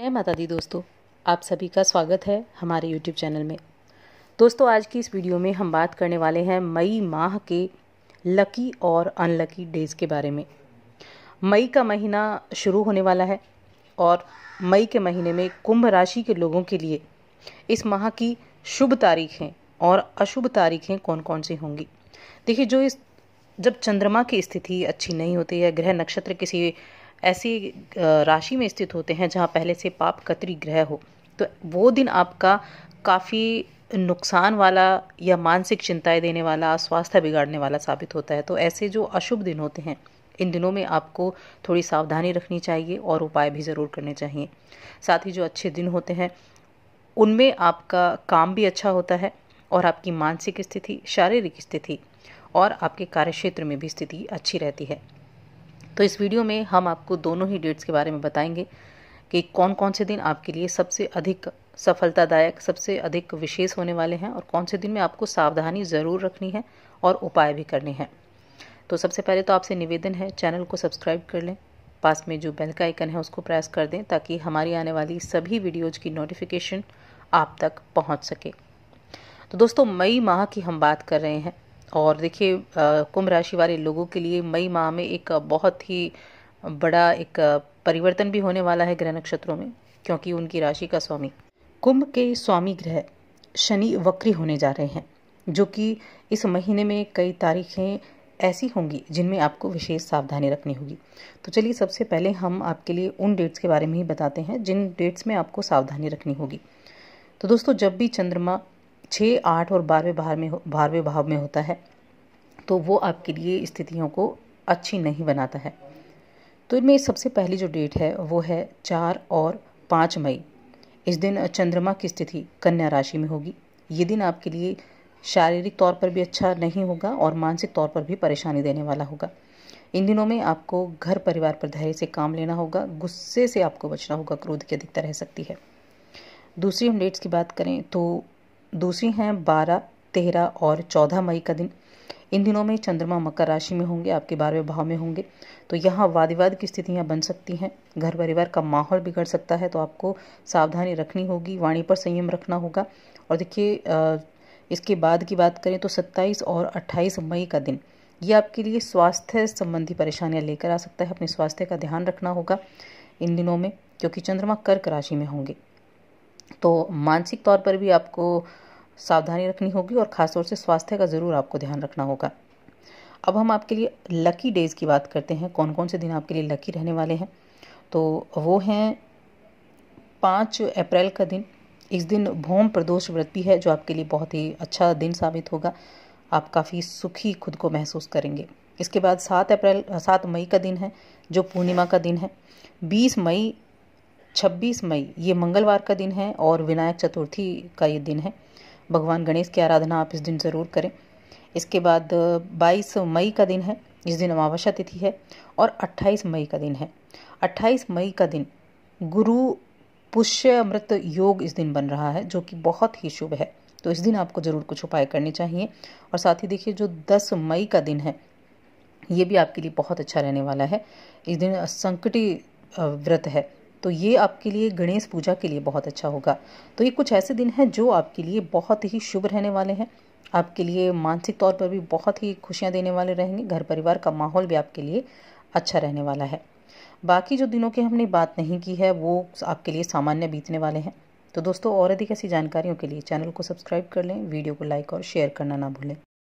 जय माता दी दोस्तों आप सभी का स्वागत है हमारे YouTube चैनल में दोस्तों आज की इस वीडियो में हम बात करने वाले हैं मई माह के लकी और अनलकी डेज़ के बारे में मई का महीना शुरू होने वाला है और मई के महीने में कुंभ राशि के लोगों के लिए इस माह की शुभ तारीखें और अशुभ तारीखें कौन कौन सी होंगी देखिए जो इस जब चंद्रमा की स्थिति अच्छी नहीं होती है ग्रह नक्षत्र किसी ऐसी राशि में स्थित होते हैं जहाँ पहले से पाप कतरी ग्रह हो तो वो दिन आपका काफ़ी नुकसान वाला या मानसिक चिंताएं देने वाला स्वास्थ्य बिगाड़ने वाला साबित होता है तो ऐसे जो अशुभ दिन होते हैं इन दिनों में आपको थोड़ी सावधानी रखनी चाहिए और उपाय भी ज़रूर करने चाहिए साथ ही जो अच्छे दिन होते हैं उनमें आपका काम भी अच्छा होता है और आपकी मानसिक स्थिति शारीरिक स्थिति और आपके कार्यक्षेत्र में भी स्थिति अच्छी रहती है तो इस वीडियो में हम आपको दोनों ही डेट्स के बारे में बताएंगे कि कौन कौन से दिन आपके लिए सबसे अधिक सफलतादायक सबसे अधिक विशेष होने वाले हैं और कौन से दिन में आपको सावधानी ज़रूर रखनी है और उपाय भी करने हैं तो सबसे पहले तो आपसे निवेदन है चैनल को सब्सक्राइब कर लें पास में जो बेल का आइकन है उसको प्रेस कर दें ताकि हमारी आने वाली सभी वीडियोज़ की नोटिफिकेशन आप तक पहुँच सके तो दोस्तों मई माह की हम बात कर रहे हैं और देखिए कुंभ राशि वाले लोगों के लिए मई माह में एक बहुत ही बड़ा एक परिवर्तन भी होने वाला है ग्रह नक्षत्रों में क्योंकि उनकी राशि का स्वामी कुंभ के स्वामी ग्रह शनि वक्री होने जा रहे हैं जो कि इस महीने में कई तारीखें ऐसी होंगी जिनमें आपको विशेष सावधानी रखनी होगी तो चलिए सबसे पहले हम आपके लिए उन डेट्स के बारे में ही बताते हैं जिन डेट्स में आपको सावधानी रखनी होगी तो दोस्तों जब भी चंद्रमा छः आठ और बारहवें भाव में बारहवें भाव में होता है तो वो आपके लिए स्थितियों को अच्छी नहीं बनाता है तो इनमें सबसे पहली जो डेट है वो है चार और पाँच मई इस दिन चंद्रमा की स्थिति कन्या राशि में होगी ये दिन आपके लिए शारीरिक तौर पर भी अच्छा नहीं होगा और मानसिक तौर पर भी परेशानी देने वाला होगा इन दिनों में आपको घर परिवार पर धैर्य से काम लेना होगा गुस्से से आपको बचना होगा क्रोध की अधिकता रह सकती है दूसरी हम डेट्स की बात करें तो दूसरी हैं बारह तेरह और चौदह मई का दिन इन दिनों में चंद्रमा मकर राशि में होंगे आपके बारहवें भाव में होंगे तो यहाँ वाद विवाद की स्थितियाँ बन सकती हैं घर परिवार का माहौल बिगड़ सकता है तो आपको सावधानी रखनी होगी वाणी पर संयम रखना होगा और देखिए इसके बाद की बात करें तो 27 और 28 मई का दिन ये आपके लिए स्वास्थ्य संबंधी परेशानियाँ लेकर आ सकता है अपने स्वास्थ्य का ध्यान रखना होगा इन दिनों में क्योंकि चंद्रमा कर्क राशि में होंगे तो मानसिक तौर पर भी आपको सावधानी रखनी होगी और ख़ासतौर से स्वास्थ्य का ज़रूर आपको ध्यान रखना होगा अब हम आपके लिए लकी डेज़ की बात करते हैं कौन कौन से दिन आपके लिए लकी रहने वाले हैं तो वो हैं पाँच अप्रैल का दिन इस दिन भौम प्रदोष व्रत भी है जो आपके लिए बहुत ही अच्छा दिन साबित होगा आप काफ़ी सुखी खुद को महसूस करेंगे इसके बाद सात अप्रैल सात मई का दिन है जो पूर्णिमा का दिन है बीस मई 26 मई ये मंगलवार का दिन है और विनायक चतुर्थी का ये दिन है भगवान गणेश की आराधना आप इस दिन ज़रूर करें इसके बाद 22 मई का दिन है जिस दिन अमावस्या तिथि है और 28 मई का दिन है 28 मई का दिन गुरु पुष्य अमृत योग इस दिन बन रहा है जो कि बहुत ही शुभ है तो इस दिन आपको ज़रूर कुछ उपाय करने चाहिए और साथ ही देखिए जो 10 मई का दिन है ये भी आपके लिए बहुत अच्छा रहने वाला है इस दिन संकटी व्रत है तो ये आपके लिए गणेश पूजा के लिए बहुत अच्छा होगा तो ये कुछ ऐसे दिन हैं जो आपके लिए बहुत ही शुभ रहने वाले हैं आपके लिए मानसिक तौर पर भी बहुत ही खुशियाँ देने वाले रहेंगे घर परिवार का माहौल भी आपके लिए अच्छा रहने वाला है बाकी जो दिनों की हमने बात नहीं की है वो आपके लिए सामान्य बीतने वाले हैं तो दोस्तों और अधिक ऐसी जानकारियों के लिए चैनल को सब्सक्राइब कर लें वीडियो को लाइक और शेयर करना ना भूलें